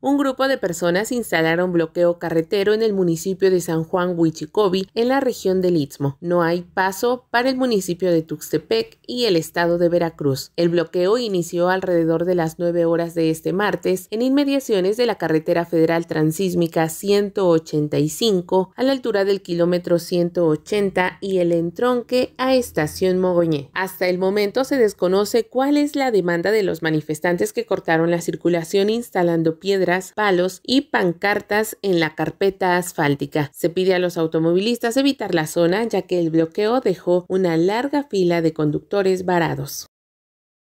Un grupo de personas instalaron bloqueo carretero en el municipio de San Juan Huichicobi, en la región del Istmo. No hay paso para el municipio de Tuxtepec y el estado de Veracruz. El bloqueo inició alrededor de las 9 horas de este martes en inmediaciones de la carretera federal transísmica 185 a la altura del kilómetro 180 y el entronque a Estación Mogoñé. Hasta el momento se desconoce cuál es la demanda de los manifestantes que cortaron la circulación instalando piedras palos y pancartas en la carpeta asfáltica. Se pide a los automovilistas evitar la zona ya que el bloqueo dejó una larga fila de conductores varados.